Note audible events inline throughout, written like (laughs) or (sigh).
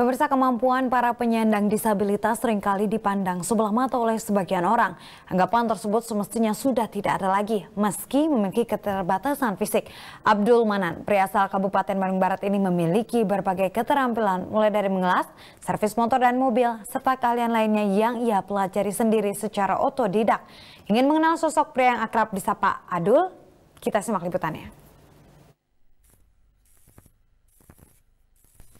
Pemirsa kemampuan para penyandang disabilitas seringkali dipandang sebelah mata oleh sebagian orang. Anggapan tersebut semestinya sudah tidak ada lagi, meski memiliki keterbatasan fisik. Abdul Manan, pria asal Kabupaten Bandung Barat ini memiliki berbagai keterampilan, mulai dari mengelas, servis motor dan mobil, serta keahlian lainnya yang ia pelajari sendiri secara otodidak. Ingin mengenal sosok pria yang akrab disapa Adul? Kita simak liputannya.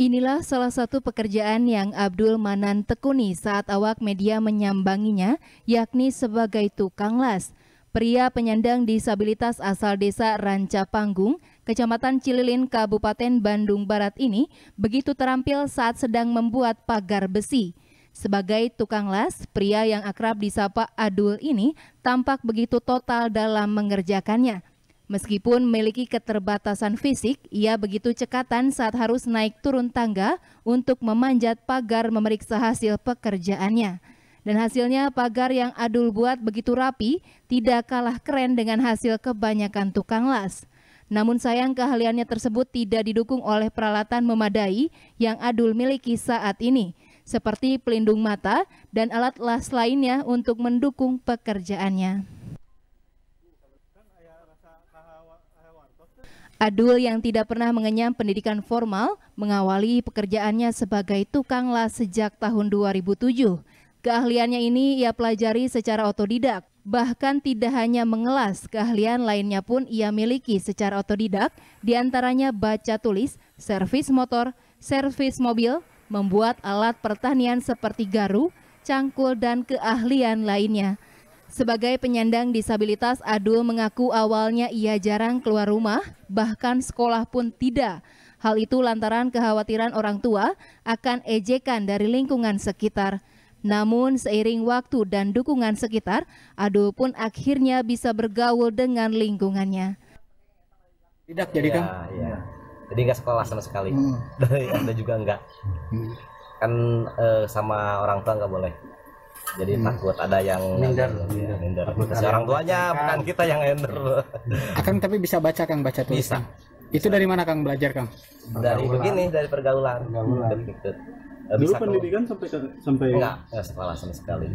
Inilah salah satu pekerjaan yang Abdul Manan tekuni saat awak media menyambanginya, yakni sebagai tukang las. Pria penyandang disabilitas asal desa Ranca Panggung, Kecamatan Cililin, Kabupaten Bandung Barat ini begitu terampil saat sedang membuat pagar besi. Sebagai tukang las, pria yang akrab disapa Adul ini tampak begitu total dalam mengerjakannya. Meskipun memiliki keterbatasan fisik, ia begitu cekatan saat harus naik turun tangga untuk memanjat pagar memeriksa hasil pekerjaannya. Dan hasilnya pagar yang Adul buat begitu rapi, tidak kalah keren dengan hasil kebanyakan tukang las. Namun sayang keahliannya tersebut tidak didukung oleh peralatan memadai yang Adul miliki saat ini, seperti pelindung mata dan alat las lainnya untuk mendukung pekerjaannya. Adul yang tidak pernah mengenyam pendidikan formal mengawali pekerjaannya sebagai tukang las sejak tahun 2007. Keahliannya ini ia pelajari secara otodidak. Bahkan tidak hanya mengelas, keahlian lainnya pun ia miliki secara otodidak, diantaranya baca tulis, servis motor, servis mobil, membuat alat pertanian seperti garu, cangkul, dan keahlian lainnya. Sebagai penyandang disabilitas, Adul mengaku awalnya ia jarang keluar rumah, bahkan sekolah pun tidak. Hal itu lantaran kekhawatiran orang tua akan ejekan dari lingkungan sekitar. Namun seiring waktu dan dukungan sekitar, Adul pun akhirnya bisa bergaul dengan lingkungannya. Tidak jadi kan? Ya. Iya. Jadi nggak sekolah sama sekali. Hmm. Ada (laughs) juga nggak. Hmm. Kan eh, sama orang tua nggak boleh jadi hmm. takut ada yang minder, minder. minder. Takut orang tuanya bukan kita yang minder. akan tapi bisa baca kang baca tulis bisa. itu dari mana kang belajar kang dari begini dari pergaulan, pergaulan. Dikit, eh, dulu pendidikan sampai sampai enggak enggak sekolah sama sekali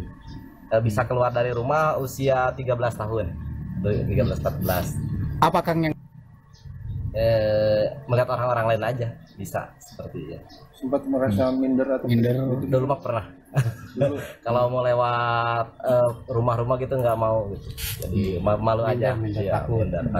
eh, bisa keluar dari rumah usia 13 tahun 13 14 apa kang yang eh, melihat orang-orang lain aja bisa seperti ya sempat merasa minder atau minder gitu? dulu mah pernah (laughs) (laughs) kalau mau lewat eh, rumah-rumah gitu nggak mau gitu jadi hmm. malu aja iya,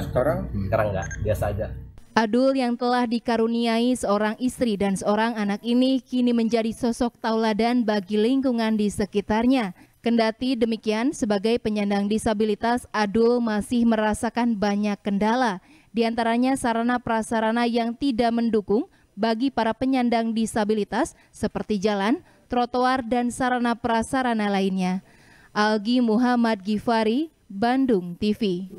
sekarang hmm. sekarang nggak biasa aja Adul yang telah dikaruniai seorang istri dan seorang anak ini kini menjadi sosok tauladan bagi lingkungan di sekitarnya. Kendati demikian, sebagai penyandang disabilitas, Adul masih merasakan banyak kendala, di antaranya sarana prasarana yang tidak mendukung bagi para penyandang disabilitas seperti jalan, trotoar dan sarana prasarana lainnya. Algi Muhammad Gifari, Bandung TV.